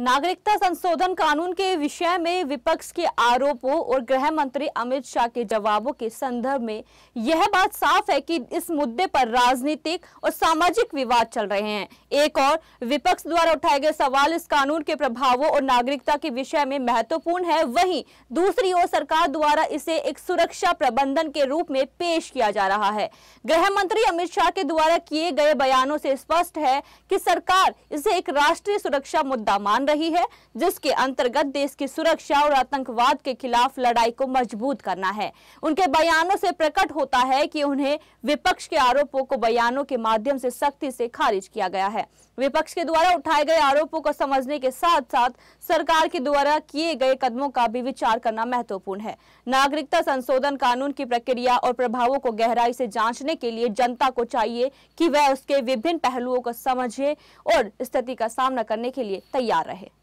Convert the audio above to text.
नागरिकता संशोधन कानून के विषय में विपक्ष के आरोपों और गृह मंत्री अमित शाह के जवाबों के संदर्भ में यह बात साफ है कि इस मुद्दे पर राजनीतिक और सामाजिक विवाद चल रहे हैं एक और विपक्ष द्वारा उठाए गए सवाल इस कानून के प्रभावों और नागरिकता के विषय में महत्वपूर्ण है वहीं दूसरी ओर सरकार द्वारा इसे एक सुरक्षा प्रबंधन के रूप में पेश किया जा रहा है गृह मंत्री अमित शाह के द्वारा किए गए बयानों से स्पष्ट है की सरकार इसे एक राष्ट्रीय सुरक्षा मुद्दा मान रही है जिसके अंतर्गत देश की सुरक्षा और आतंकवाद के खिलाफ लड़ाई को मजबूत करना है उनके बयानों से प्रकट होता है कि उन्हें विपक्ष के आरोपों को बयानों के माध्यम से सख्ती से खारिज किया गया है विपक्ष के द्वारा उठाए गए आरोपों को समझने के साथ साथ सरकार के द्वारा किए गए कदमों का भी विचार करना महत्वपूर्ण है नागरिकता संशोधन कानून की प्रक्रिया और प्रभावों को गहराई से जांचने के लिए जनता को चाहिए कि वह उसके विभिन्न पहलुओं को समझे और स्थिति का सामना करने के लिए तैयार रहे आहे